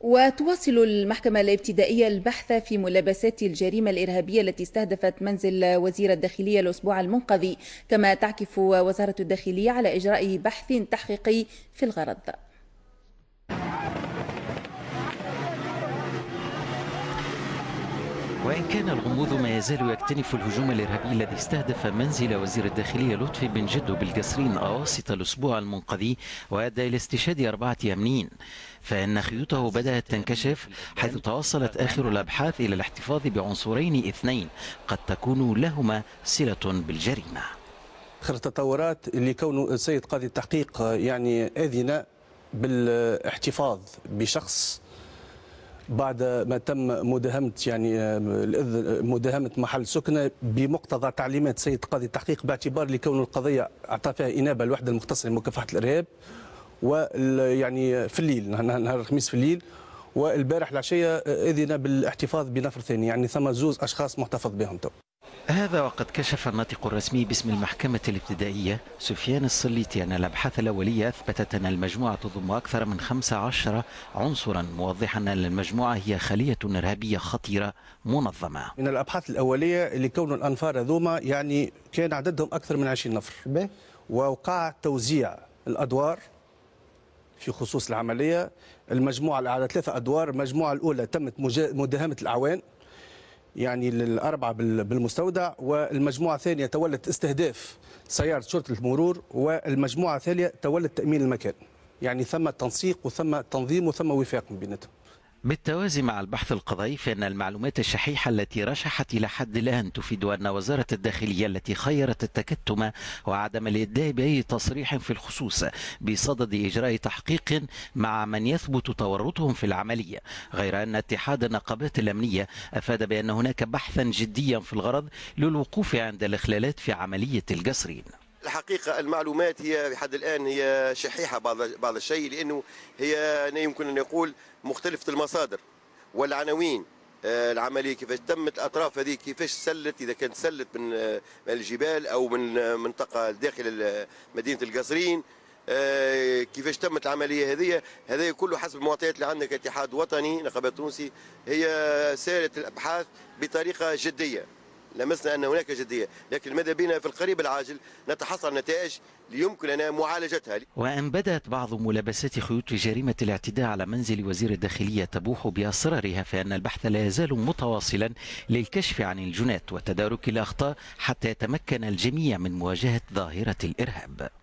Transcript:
وتواصل المحكمة الابتدائية البحث في ملابسات الجريمة الإرهابية التي استهدفت منزل وزير الداخلية الأسبوع المنقضي كما تعكف وزارة الداخلية على إجراء بحث تحقيقي في الغرض وإن كان الغموض ما يزال يكتنف الهجوم الإرهابي الذي استهدف منزل وزير الداخلية لطفي بن جدو بالقصرين أواسط الأسبوع المنقضي وأدى إلى استشهاد أربعة يمنيين فإن خيوطه بدأت تنكشف حيث توصلت آخر الأبحاث إلى الاحتفاظ بعنصرين اثنين قد تكون لهما صلة بالجريمة آخر التطورات اللي كونه السيد قاضي التحقيق يعني أذن بالاحتفاظ بشخص بعد ما تم مداهمه يعني مداهمه محل سكنه بمقتضى تعليمات سيد قاضي التحقيق باعتبار لكون القضيه اعطى فيها انابه الوحده المختصه لمكافحه الارهاب ويعني في الليل نهار الخميس في الليل والبارح العشيه اذن بالاحتفاظ بنفر ثاني يعني ثم زوز اشخاص محتفظ بهم تو هذا وقد كشف الناطق الرسمي باسم المحكمة الابتدائية سفيان الصليتي أن الأبحاث الأولية أثبتت أن المجموعة تضم أكثر من 15 عنصرا موضحا أن المجموعة هي خلية إرهابية خطيرة منظمة من الأبحاث الأولية اللي كون الأنفار هذوما يعني كان عددهم أكثر من 20 نفر ووقع توزيع الأدوار في خصوص العملية المجموعة على ثلاثة أدوار المجموعة الأولى تمت مداهمة الأعوان يعني الأربعة بالمستودع والمجموعة الثانية تولت استهداف سيارة شرطة المرور والمجموعة الثالثة تولت تأمين المكان يعني ثم تنسيق وثم تنظيم وثم وفاق بيناتهم بالتوازي مع البحث القضائي فإن المعلومات الشحيحة التي رشحت إلى حد الآن تفيد أن وزارة الداخلية التي خيرت التكتم وعدم الإداء بأي تصريح في الخصوص بصدد إجراء تحقيق مع من يثبت تورطهم في العملية غير أن اتحاد النقابات الأمنية أفاد بأن هناك بحثا جديا في الغرض للوقوف عند الإخلالات في عملية الجسرين الحقيقة المعلومات هي لحد الآن هي شحيحة بعض بعض الشيء لأنه هي لا يمكن أن نقول مختلفة المصادر والعناوين آه، العمليه كيفاش تمت الاطراف هذه كيفاش سلت اذا كانت سلت من آه، الجبال او من آه، منطقه داخل مدينه القصرين كيفاش تمت العمليه هذه هذا كله حسب المعطيات اللي عندنا كاتحاد وطني نقابات تونسي هي سارت الابحاث بطريقه جديه لمسنا أن هناك جدية لكن ماذا بنا في القريب العاجل نتحصل نتائج يمكننا معالجتها وأن بدأت بعض ملابسات خيوط جريمة الاعتداء على منزل وزير الداخلية تبوح بأسرارها فإن البحث لا يزال متواصلا للكشف عن الجنات وتدارك الأخطاء حتى يتمكن الجميع من مواجهة ظاهرة الإرهاب